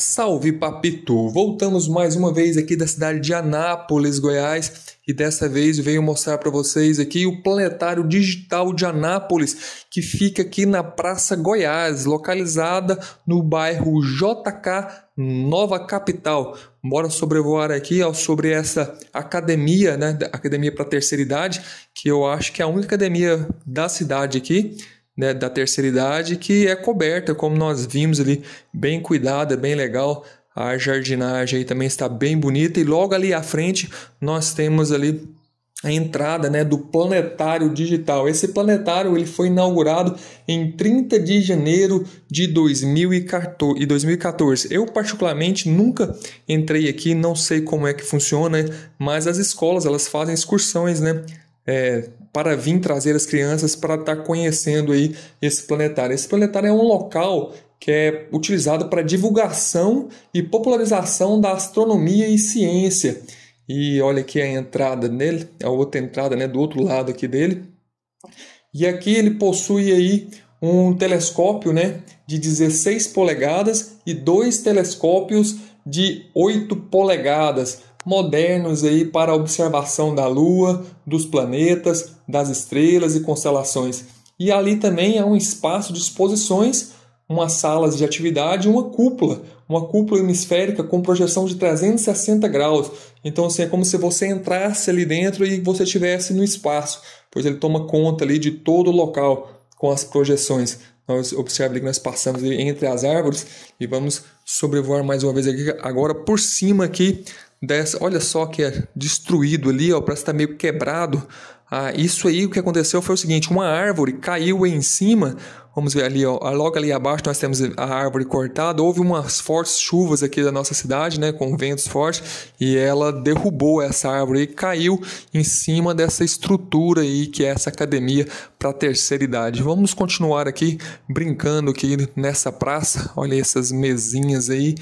Salve Papito! Voltamos mais uma vez aqui da cidade de Anápolis, Goiás, e dessa vez venho mostrar para vocês aqui o Planetário Digital de Anápolis, que fica aqui na Praça Goiás, localizada no bairro JK Nova Capital. Bora sobrevoar aqui ó, sobre essa academia, né, academia para terceira idade, que eu acho que é a única academia da cidade aqui né, da terceira idade que é coberta, como nós vimos ali, bem cuidada, bem legal. A jardinagem aí também está bem bonita e logo ali à frente nós temos ali a entrada né, do planetário digital. Esse planetário ele foi inaugurado em 30 de janeiro de 2014. Eu, particularmente, nunca entrei aqui, não sei como é que funciona, mas as escolas elas fazem excursões né, é, para vir trazer as crianças para estar tá conhecendo aí esse planetário. Esse planetário é um local que é utilizado para divulgação e popularização da astronomia e ciência. E olha aqui a entrada nele, a outra entrada né, do outro lado aqui dele. E aqui ele possui aí um telescópio né, de 16 polegadas e dois telescópios de 8 polegadas modernos aí para a observação da Lua, dos planetas, das estrelas e constelações. E ali também é um espaço de exposições, umas salas de atividade e uma cúpula, uma cúpula hemisférica com projeção de 360 graus. Então assim, é como se você entrasse ali dentro e você estivesse no espaço, pois ele toma conta ali de todo o local com as projeções. Nós observamos que nós passamos entre as árvores e vamos sobrevoar mais uma vez aqui, agora por cima aqui dessa, olha só que é destruído ali, ó, parece estar tá meio quebrado. Ah, isso aí, o que aconteceu foi o seguinte: uma árvore caiu em cima. Vamos ver ali, ó, ah, logo ali abaixo nós temos a árvore cortada. Houve umas fortes chuvas aqui da nossa cidade, né, com ventos fortes, e ela derrubou essa árvore e caiu em cima dessa estrutura aí que é essa academia para terceira idade. Vamos continuar aqui brincando aqui nessa praça. Olha essas mesinhas aí.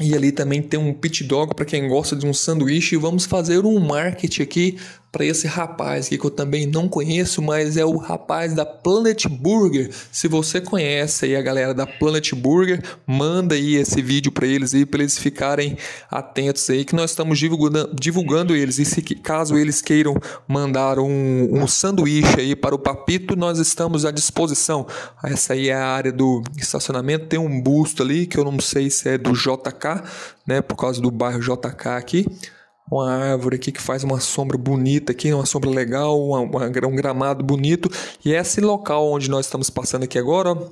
E ali também tem um pit dog para quem gosta de um sanduíche. Vamos fazer um marketing aqui para esse rapaz aqui que eu também não conheço, mas é o rapaz da Planet Burger. Se você conhece aí a galera da Planet Burger, manda aí esse vídeo para eles aí para eles ficarem atentos aí que nós estamos divulgando, divulgando eles. E se caso eles queiram mandar um, um sanduíche aí para o Papito, nós estamos à disposição. Essa aí é a área do estacionamento, tem um busto ali que eu não sei se é do JK, né, por causa do bairro JK aqui uma árvore aqui que faz uma sombra bonita aqui, uma sombra legal, uma, uma, um gramado bonito. E esse local onde nós estamos passando aqui agora, ó,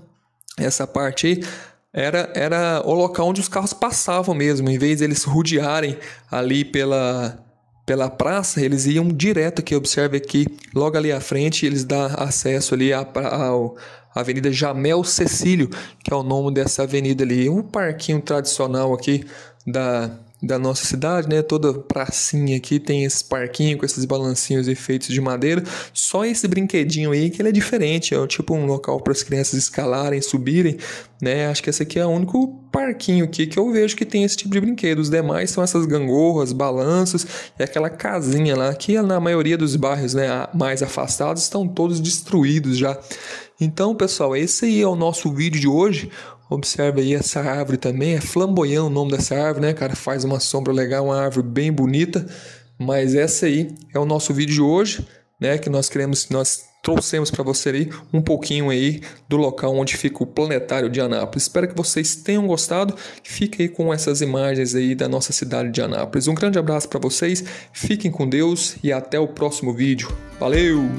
essa parte aí, era, era o local onde os carros passavam mesmo. Em vez de eles rodearem ali pela, pela praça, eles iam direto aqui. Observe aqui, logo ali à frente, eles dão acesso ali à, à Avenida Jamel Cecílio, que é o nome dessa avenida ali. Um parquinho tradicional aqui da da nossa cidade, né? Toda pracinha aqui tem esse parquinho com esses balancinhos e feitos de madeira. Só esse brinquedinho aí que ele é diferente, é tipo um local para as crianças escalarem, subirem, né? Acho que esse aqui é o único parquinho aqui que eu vejo que tem esse tipo de brinquedo. Os demais são essas gangorras, balanços e aquela casinha lá que na maioria dos bairros, né, mais afastados estão todos destruídos já. Então, pessoal, esse aí é o nosso vídeo de hoje. Observe aí essa árvore também, é flamboyant o nome dessa árvore, né, cara? Faz uma sombra legal, uma árvore bem bonita. Mas essa aí é o nosso vídeo de hoje, né, que nós queremos, nós trouxemos para você aí um pouquinho aí do local onde fica o planetário de Anápolis. Espero que vocês tenham gostado. fiquem aí com essas imagens aí da nossa cidade de Anápolis. Um grande abraço para vocês. Fiquem com Deus e até o próximo vídeo. Valeu!